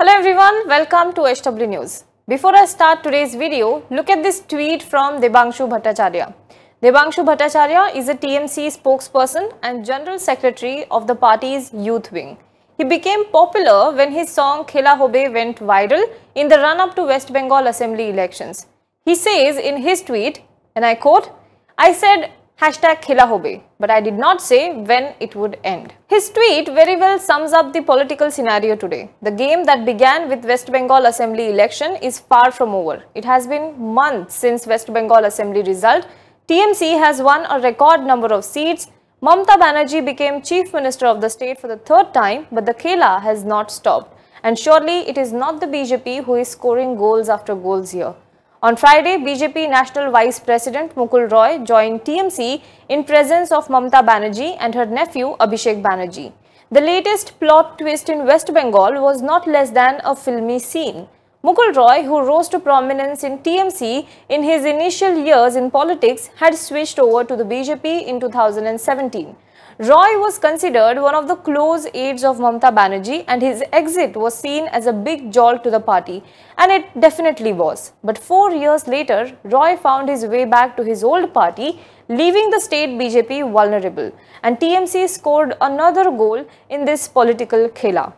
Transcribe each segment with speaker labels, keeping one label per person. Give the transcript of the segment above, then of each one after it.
Speaker 1: Hello everyone, welcome to HW News. Before I start today's video, look at this tweet from Debangshu Bhattacharya. Debangshu Bhattacharya is a TMC spokesperson and General Secretary of the party's youth wing. He became popular when his song Khela Hobe went viral in the run-up to West Bengal Assembly elections. He says in his tweet, and I quote, I said, hashtag hobe, but I did not say when it would end. His tweet very well sums up the political scenario today. The game that began with West Bengal Assembly election is far from over. It has been months since West Bengal Assembly result. TMC has won a record number of seats. Mamta Banerjee became Chief Minister of the state for the third time, but the Kela has not stopped. And surely it is not the BJP who is scoring goals after goals here. On Friday, BJP National Vice President Mukul Roy joined TMC in presence of Mamta Banerjee and her nephew Abhishek Banerjee. The latest plot twist in West Bengal was not less than a filmy scene. Mukul Roy, who rose to prominence in TMC in his initial years in politics, had switched over to the BJP in 2017. Roy was considered one of the close aides of Mamata Banerjee and his exit was seen as a big jolt to the party and it definitely was. But four years later, Roy found his way back to his old party leaving the state BJP vulnerable and TMC scored another goal in this political khela.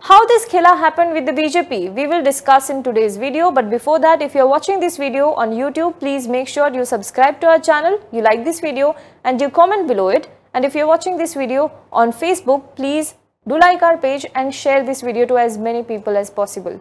Speaker 1: How this khela happened with the BJP, we will discuss in today's video. But before that, if you are watching this video on YouTube, please make sure you subscribe to our channel, you like this video and you comment below it and if you're watching this video on Facebook, please do like our page and share this video to as many people as possible.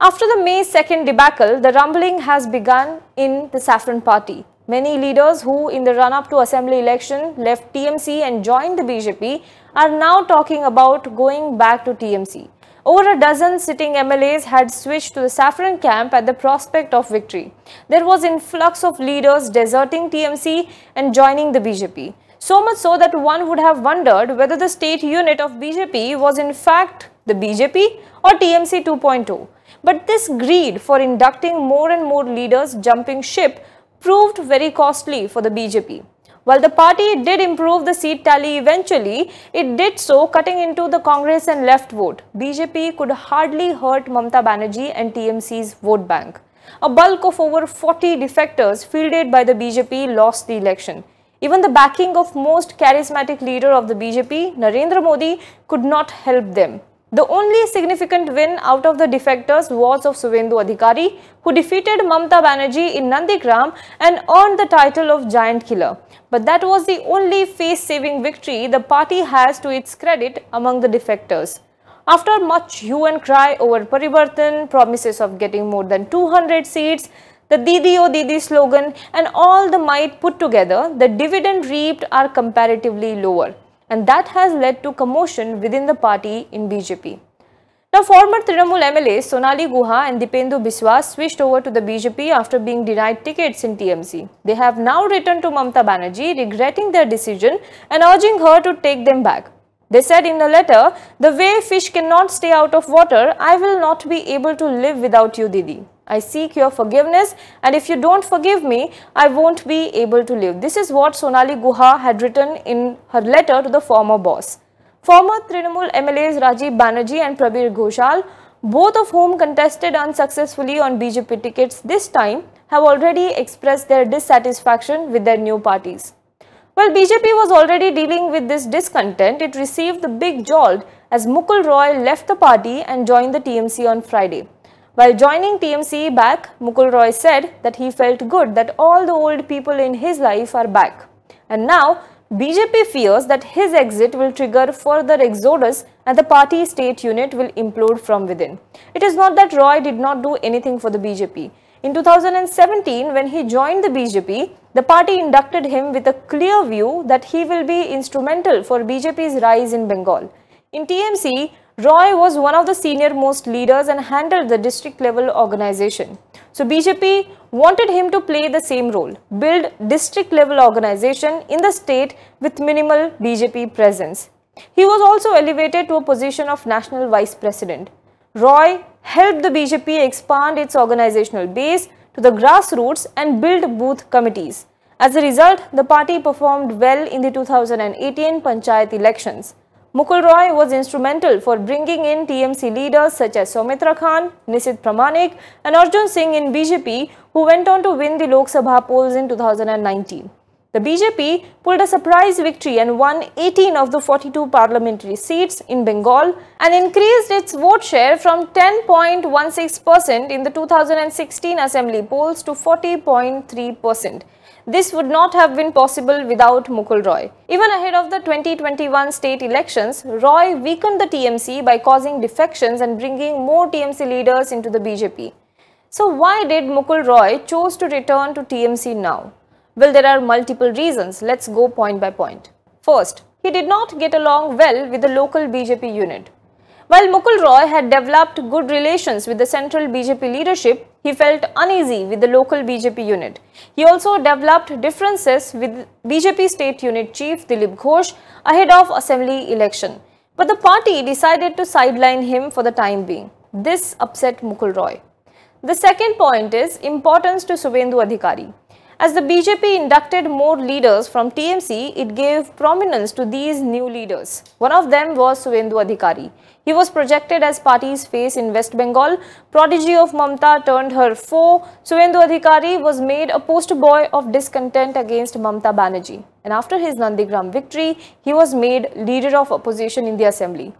Speaker 1: After the May 2nd debacle, the rumbling has begun in the Saffron Party. Many leaders who in the run-up to assembly election left TMC and joined the BJP are now talking about going back to TMC. Over a dozen sitting MLAs had switched to the Saffron camp at the prospect of victory. There was influx of leaders deserting TMC and joining the BJP. So much so that one would have wondered whether the state unit of BJP was in fact the BJP or TMC 2.2. But this greed for inducting more and more leaders jumping ship proved very costly for the BJP. While the party did improve the seat tally eventually, it did so cutting into the Congress and left vote. BJP could hardly hurt Mamta Banerjee and TMC's vote bank. A bulk of over 40 defectors fielded by the BJP lost the election. Even the backing of most charismatic leader of the BJP, Narendra Modi, could not help them. The only significant win out of the defectors was of Suvendu Adhikari, who defeated Mamta Banerjee in Nandigram and earned the title of Giant Killer. But that was the only face-saving victory the party has to its credit among the defectors. After much hue and cry over Paribartan, promises of getting more than 200 seats, the Didi O Didi slogan and all the might put together, the dividend reaped are comparatively lower and that has led to commotion within the party in BJP. Now former Trinamool MLA Sonali Guha and Dipendu Biswas switched over to the BJP after being denied tickets in TMC. They have now written to Mamta Banerjee regretting their decision and urging her to take them back. They said in a letter, the way fish cannot stay out of water, I will not be able to live without you Didi. I seek your forgiveness and if you don't forgive me, I won't be able to live. This is what Sonali Guha had written in her letter to the former boss. Former Trinamool MLAs Rajiv Banerjee and Prabir Ghoshal, both of whom contested unsuccessfully on BJP tickets this time, have already expressed their dissatisfaction with their new parties. While BJP was already dealing with this discontent, it received the big jolt as Mukul Roy left the party and joined the TMC on Friday. While joining TMC back, Mukul Roy said that he felt good that all the old people in his life are back. And now, BJP fears that his exit will trigger further exodus and the party state unit will implode from within. It is not that Roy did not do anything for the BJP. In 2017, when he joined the BJP, the party inducted him with a clear view that he will be instrumental for BJP's rise in Bengal. In TMC, Roy was one of the senior most leaders and handled the district level organization. So BJP wanted him to play the same role, build district level organization in the state with minimal BJP presence. He was also elevated to a position of national vice president. Roy helped the BJP expand its organizational base to the grassroots and build booth committees. As a result, the party performed well in the 2018 Panchayat elections. Mukul Roy was instrumental for bringing in TMC leaders such as Somitra Khan, Nisit Pramanik and Arjun Singh in BJP who went on to win the Lok Sabha polls in 2019. The BJP pulled a surprise victory and won 18 of the 42 parliamentary seats in Bengal and increased its vote share from 10.16% in the 2016 assembly polls to 40.3%. This would not have been possible without Mukul Roy. Even ahead of the 2021 state elections, Roy weakened the TMC by causing defections and bringing more TMC leaders into the BJP. So why did Mukul Roy chose to return to TMC now? Well, there are multiple reasons. Let's go point by point. First, he did not get along well with the local BJP unit. While Mukul Roy had developed good relations with the central BJP leadership, he felt uneasy with the local BJP unit. He also developed differences with BJP state unit chief Dilip Ghosh ahead of assembly election. But the party decided to sideline him for the time being. This upset Mukul Roy. The second point is importance to Subendu Adhikari. As the BJP inducted more leaders from TMC, it gave prominence to these new leaders. One of them was Suvendu Adhikari. He was projected as party's face in West Bengal. Prodigy of Mamta turned her foe. Suvendu Adhikari was made a poster boy of discontent against Mamta Banerjee. And after his Nandigram victory, he was made leader of opposition in the assembly.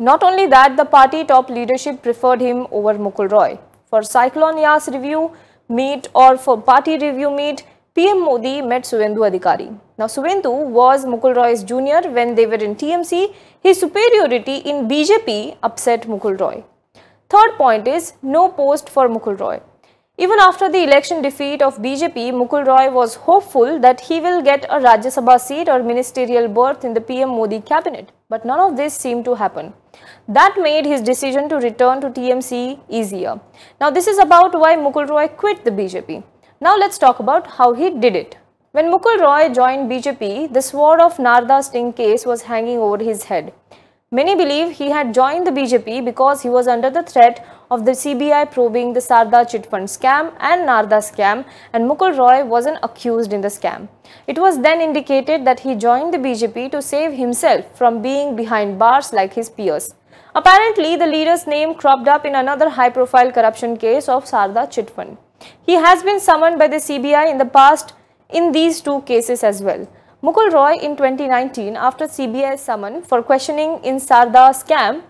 Speaker 1: Not only that, the party top leadership preferred him over Mukul Roy. For Cyclone Yas review, meet or for party review meet, PM Modi met Suvendu Adhikari. Now, Suvendu was Mukul Roy's junior when they were in TMC. His superiority in BJP upset Mukul Roy. Third point is no post for Mukul Roy. Even after the election defeat of BJP, Mukul Roy was hopeful that he will get a Rajya Sabha seat or ministerial berth in the PM Modi cabinet. But none of this seemed to happen. That made his decision to return to TMC easier. Now this is about why Mukul Roy quit the BJP. Now let's talk about how he did it. When Mukul Roy joined BJP, the sword of Narda Singh case was hanging over his head. Many believe he had joined the BJP because he was under the threat of the CBI probing the Sarda Chit Fund scam and Narda scam and Mukul Roy was not accused in the scam. It was then indicated that he joined the BJP to save himself from being behind bars like his peers. Apparently, the leader's name cropped up in another high-profile corruption case of Sarda Chit Fund. He has been summoned by the CBI in the past in these two cases as well. Mukul Roy in 2019 after CBI summon for questioning in Sarda scam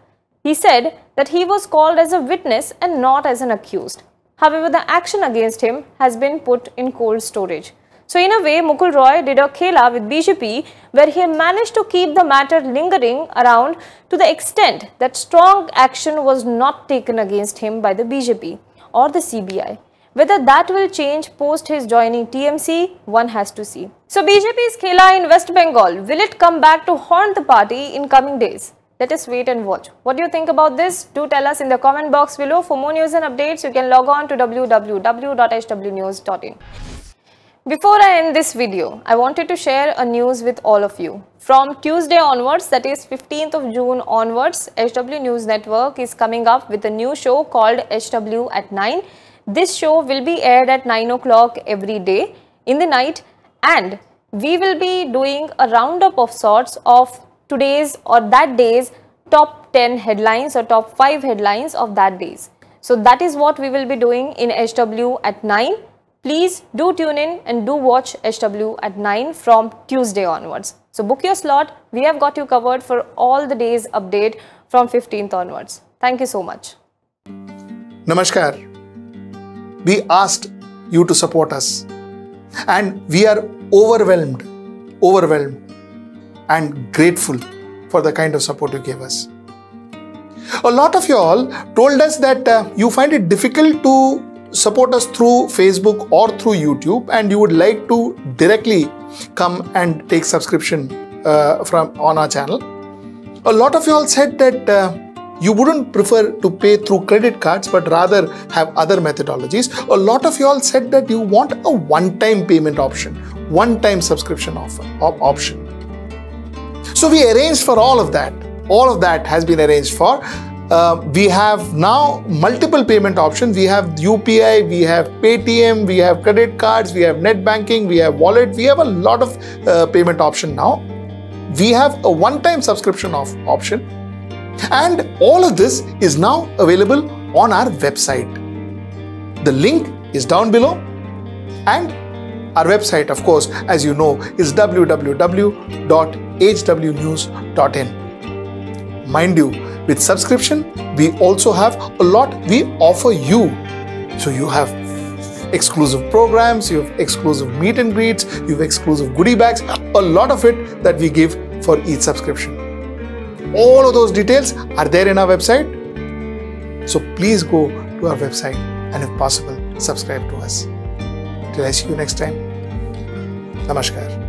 Speaker 1: he said that he was called as a witness and not as an accused. However, the action against him has been put in cold storage. So in a way, Mukul Roy did a khela with BJP where he managed to keep the matter lingering around to the extent that strong action was not taken against him by the BJP or the CBI. Whether that will change post his joining TMC, one has to see. So BJP's khela in West Bengal, will it come back to haunt the party in coming days? Let us wait and watch. What do you think about this? Do tell us in the comment box below. For more news and updates, you can log on to www.hwnews.in. Before I end this video, I wanted to share a news with all of you. From Tuesday onwards, that is 15th of June onwards, HW News Network is coming up with a new show called HW at 9. This show will be aired at 9 o'clock every day in the night and we will be doing a roundup of sorts of today's or that day's top 10 headlines or top 5 headlines of that days. So that is what we will be doing in HW at 9. Please do tune in and do watch HW at 9 from Tuesday onwards. So book your slot. We have got you covered for all the days update from 15th onwards. Thank you so much.
Speaker 2: Namaskar. We asked you to support us and we are overwhelmed, overwhelmed and grateful for the kind of support you gave us. A lot of you all told us that uh, you find it difficult to support us through Facebook or through YouTube and you would like to directly come and take subscription uh, from on our channel. A lot of you all said that uh, you wouldn't prefer to pay through credit cards but rather have other methodologies. A lot of you all said that you want a one-time payment option, one-time subscription offer, op option. So we arranged for all of that. All of that has been arranged for. Uh, we have now multiple payment options. We have UPI, we have Paytm, we have credit cards, we have net banking, we have wallet. We have a lot of uh, payment option now. We have a one-time subscription of option. And all of this is now available on our website. The link is down below. And our website, of course, as you know, is www hwnews.in. Mind you, with subscription, we also have a lot we offer you. So you have exclusive programs, you have exclusive meet and greets, you have exclusive goodie bags, a lot of it that we give for each subscription. All of those details are there in our website. So please go to our website and if possible, subscribe to us. Till I see you next time. Namaskar.